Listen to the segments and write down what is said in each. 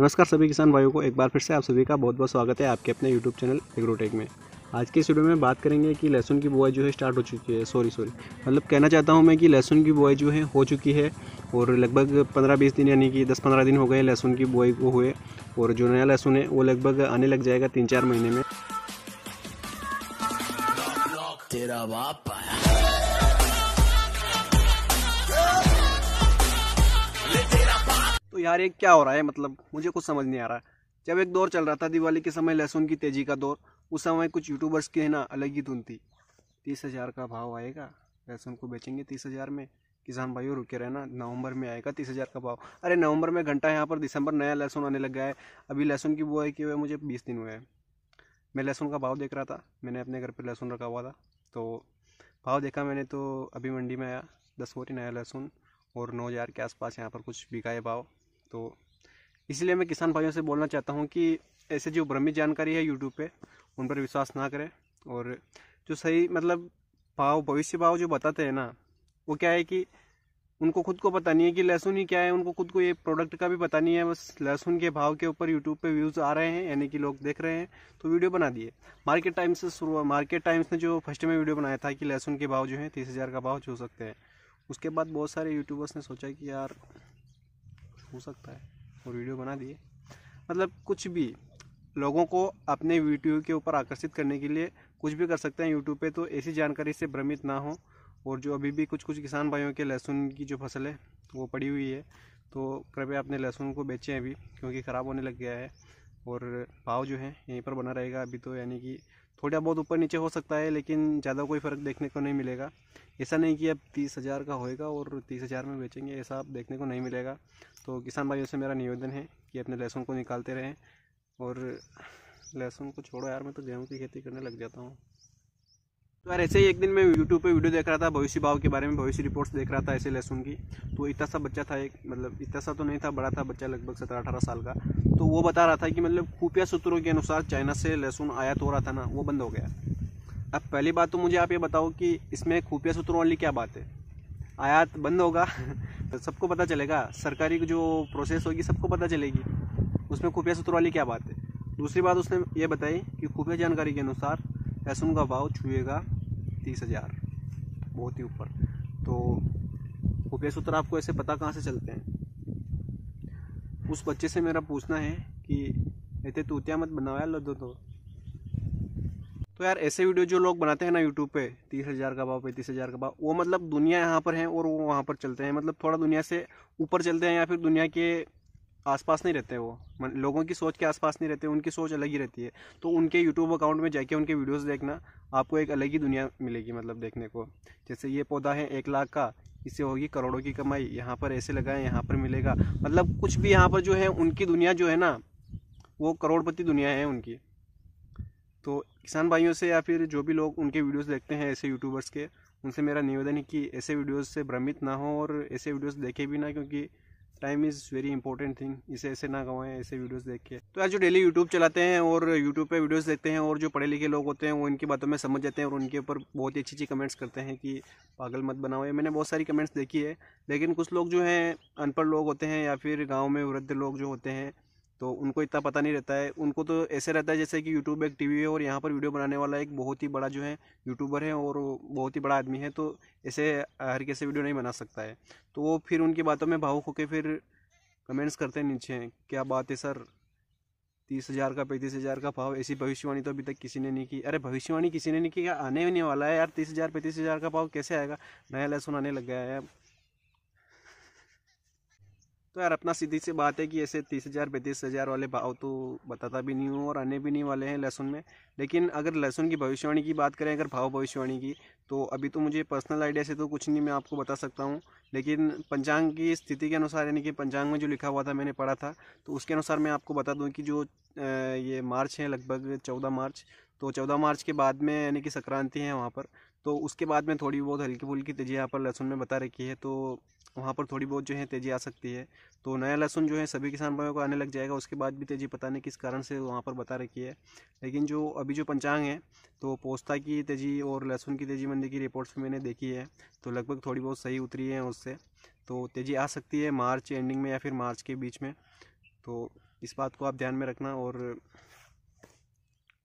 नमस्कार सभी किसान भाइयों को एक बार फिर से आप सभी का बहुत बहुत स्वागत है आपके अपने यूट्यूब चैनल एग्रोटेक में आज के स्टूडियो वीडियो में बात करेंगे कि लहसुन की बुआई जो है स्टार्ट हो चुकी है सॉरी सॉरी मतलब कहना चाहता हूँ मैं कि लहसुन की बुआई जो है हो चुकी है और लगभग पंद्रह बीस दिन यानी कि दस पंद्रह दिन हो गए लहसुन की बुआई को हुए और जो नया लहसुन है वो लगभग आने लग जाएगा तीन चार महीने में तेरा बाप यार ये क्या हो रहा है मतलब मुझे कुछ समझ नहीं आ रहा जब एक दौर चल रहा था दिवाली के समय लहसुन की तेजी का दौर उस समय कुछ यूट्यूबर्स की है ना अलग ही धुन थी तीस हज़ार का भाव आएगा लहसुन को बेचेंगे तीस हज़ार में किसान भाइयों रुके रहना नवंबर में आएगा तीस हज़ार का भाव अरे नवंबर में घंटा यहाँ पर दिसंबर नया लहसुन आने लग गया है अभी लहसुन की बुआई की हुए मुझे बीस दिन हुए हैं मैं लहसुन का भाव देख रहा था मैंने अपने घर पर लहसुन रखा हुआ था तो भाव देखा मैंने तो अभी मंडी में आया दस बोरी नया लहसुन और नौ हज़ार के आसपास यहाँ पर कुछ बिकाए भाव तो इसलिए मैं किसान भाइयों से बोलना चाहता हूँ कि ऐसे जो भ्रमित जानकारी है यूट्यूब पर उन पर विश्वास ना करें और जो सही मतलब भाव भविष्य भाव जो बताते हैं ना वो क्या है कि उनको खुद को पता नहीं है कि लहसुन ही क्या है उनको खुद को ये प्रोडक्ट का भी पता नहीं है बस लहसुन के भाव के ऊपर यूट्यूब पे व्यूज़ आ रहे हैं यानी कि लोग देख रहे हैं तो वीडियो बना दिए मार्केट टाइम्स से शुरू मार्केट टाइम्स ने जो फर्स्ट में वीडियो बनाया था कि लहसुन के भाव जो है तीस हज़ार का भाव छू सकते हैं उसके बाद बहुत सारे यूट्यूबर्स ने सोचा कि यार हो सकता है और वीडियो बना दिए मतलब कुछ भी लोगों को अपने वीडियो के ऊपर आकर्षित करने के लिए कुछ भी कर सकते हैं यूट्यूब पे तो ऐसी जानकारी से भ्रमित ना हो और जो अभी भी कुछ कुछ किसान भाइयों के लहसुन की जो फसल है वो पड़ी हुई है तो कृपया अपने लहसुन को बेचें अभी क्योंकि ख़राब होने लग गया है और भाव जो है यहीं पर बना रहेगा अभी तो यानी कि थोड़ा बहुत ऊपर नीचे हो सकता है लेकिन ज़्यादा कोई फ़र्क देखने को नहीं मिलेगा ऐसा नहीं कि अब तीस हज़ार का होएगा और तीस हज़ार में बेचेंगे ऐसा आप देखने को नहीं मिलेगा तो किसान भाइयों से मेरा निवेदन है कि अपने लहसुन को निकालते रहें और लहसुन को छोड़ो यार मैं तो गेहूँ की खेती करने लग जाता हूँ तो यार ऐसे ही एक दिन मैं यूट्यूब पे वीडियो देख रहा था भविष्य भाव के बारे में भविष्य रिपोर्ट्स देख रहा था ऐसे लहसुन की तो इतना सा बच्चा था एक मतलब इतना सा तो नहीं था बड़ा था बच्चा लगभग सत्रह अठारह साल का तो वो बता रहा था कि मतलब खुफिया सूत्रों के अनुसार चाइना से लहसुन आयात हो रहा था ना वो बंद हो गया अब पहली बात तो मुझे आप ये बताओ कि इसमें खुफिया सूत्रों वाली क्या बात है आयात बंद होगा तो सबको पता चलेगा सरकारी जो प्रोसेस होगी सबको पता चलेगी उसमें खुफिया सूत्रों वाली क्या बात है दूसरी बात उसने ये बताई कि खुफिया जानकारी के अनुसार लहसुन का भाव छुएगा तीस हज़ार बहुत ही ऊपर तो खुफिया सूत्र आपको ऐसे पता कहाँ से चलते हैं उस बच्चे से मेरा पूछना है कि इतने तूतिया मत बनाया लो दो तो तो यार ऐसे वीडियो जो लोग बनाते हैं ना यूट्यूब पे तीस हज़ार का भाव पैंतीस हज़ार का भाव वो मतलब दुनिया यहाँ पर है और वो वहाँ पर चलते हैं मतलब थोड़ा दुनिया से ऊपर चलते हैं या फिर दुनिया के आसपास नहीं रहते वो लोगों की सोच के आसपास नहीं रहते उनकी सोच अलग ही रहती है तो उनके यूट्यूब अकाउंट में जाके उनके वीडियोज़ देखना आपको एक अलग ही दुनिया मिलेगी मतलब देखने को जैसे ये पौधा है एक लाख का इससे होगी करोड़ों की कमाई यहाँ पर ऐसे लगाएं यहाँ पर मिलेगा मतलब कुछ भी यहाँ पर जो है उनकी दुनिया जो है ना वो करोड़पति दुनिया है उनकी तो किसान भाइयों से या फिर जो भी लोग उनके वीडियोस देखते हैं ऐसे यूट्यूबर्स के उनसे मेरा निवेदन है कि ऐसे वीडियोस से भ्रमित ना हो और ऐसे वीडियोस देखे भी ना क्योंकि time is very important thing इसे ऐसे ना गवाएं ऐसे वीडियोस देख के तो यार जो डेली यूट्यूब चलाते हैं और यूट्यूब पे वीडियोस देखते हैं और जो पढ़े लिखे लोग होते हैं वो इनकी बातों में समझ जाते हैं और उनके ऊपर बहुत ही अच्छी अच्छी कमेंट्स करते हैं कि पागल मत बनाओ ये मैंने बहुत सारी कमेंट्स देखी है लेकिन कुछ लोग जो हैं अनपढ़ लोग होते हैं या फिर गाँव में वृद्ध लोग जो होते हैं तो उनको इतना पता नहीं रहता है उनको तो ऐसे रहता है जैसे कि यूट्यूब एक टीवी है और यहाँ पर वीडियो बनाने वाला एक बहुत ही बड़ा जो है यूट्यूबर है और बहुत ही बड़ा आदमी है तो ऐसे हर कैसे वीडियो नहीं बना सकता है तो वो फिर उनकी बातों में भावुक होकर फिर कमेंट्स करते हैं नीचे क्या बात है सर तीस हज़ार का पैंतीस हज़ार का भाव ऐसी भविष्यवाणी तो अभी तक किसी ने नहीं की अरे भविष्यवाणी किसी ने नहीं की आने भी नहीं वाला है यार तीस हज़ार पैंतीस हज़ार का भाव कैसे आएगा नया लहसुन आने लग गया है तो यार अपना सीधी सी बात है कि ऐसे तीस हज़ार पैंतीस हज़ार वाले भाव तो बताता भी नहीं हूँ और आने भी नहीं वाले हैं लहसुन में लेकिन अगर लहसुन की भविष्यवाणी की बात करें अगर भाव भविष्यवाणी की तो अभी तो मुझे पर्सनल आइडिया से तो कुछ नहीं मैं आपको बता सकता हूँ लेकिन पंचांग की स्थिति के अनुसार यानी कि पंचांग में जो लिखा हुआ था मैंने पढ़ा था तो उसके अनुसार मैं आपको बता दूँ कि जो ये मार्च है लगभग चौदह मार्च तो चौदह मार्च के बाद में यानी कि संक्रांति है वहाँ पर तो उसके बाद में थोड़ी बहुत हल्की फुल्की तेजी यहाँ पर लहसुन में बता रखी है तो वहाँ पर थोड़ी बहुत जो है तेज़ी आ सकती है तो नया लहसुन जो है सभी किसान भाइयों को आने लग जाएगा उसके बाद भी तेज़ी पता नहीं किस कारण से वहाँ पर बता रखी है लेकिन जो अभी जो पंचांग है तो पोस्ता की तेज़ी और लहसुन की तेज़ी मंदी की रिपोर्ट्स भी मैंने देखी है तो लगभग थोड़ी बहुत सही उतरी है उससे तो तेज़ी आ सकती है मार्च एंडिंग में या फिर मार्च के बीच में तो इस बात को आप ध्यान में रखना और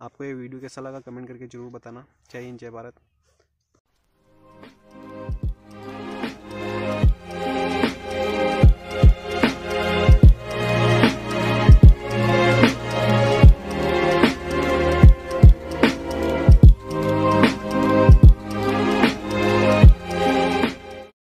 आपको ये वीडियो कैसा लगा कमेंट करके ज़रूर बताना जय हिंद जय भारत